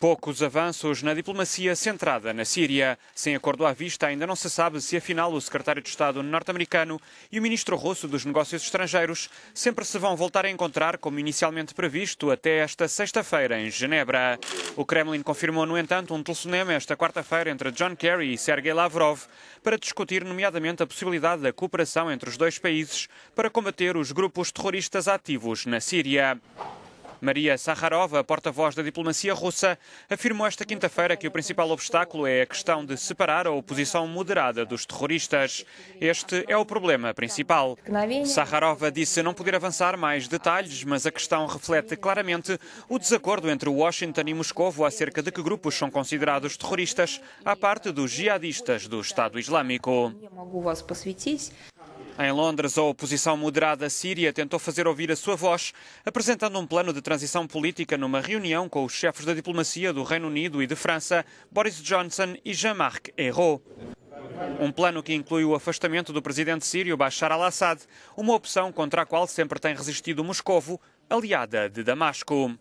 Poucos avanços na diplomacia centrada na Síria. Sem acordo à vista, ainda não se sabe se afinal o secretário de Estado norte-americano e o ministro russo dos Negócios Estrangeiros sempre se vão voltar a encontrar, como inicialmente previsto, até esta sexta-feira em Genebra. O Kremlin confirmou, no entanto, um telefonema esta quarta-feira entre John Kerry e Sergei Lavrov para discutir, nomeadamente, a possibilidade da cooperação entre os dois países para combater os grupos terroristas ativos na Síria. Maria Sakharova, porta-voz da diplomacia russa, afirmou esta quinta-feira que o principal obstáculo é a questão de separar a oposição moderada dos terroristas. Este é o problema principal. Sakharova disse não poder avançar mais detalhes, mas a questão reflete claramente o desacordo entre Washington e Moscovo acerca de que grupos são considerados terroristas à parte dos jihadistas do Estado Islâmico. Em Londres, a oposição moderada síria tentou fazer ouvir a sua voz, apresentando um plano de transição política numa reunião com os chefes da diplomacia do Reino Unido e de França, Boris Johnson e Jean-Marc Ayrault. Um plano que inclui o afastamento do presidente sírio Bashar al-Assad, uma opção contra a qual sempre tem resistido Moscovo, aliada de Damasco.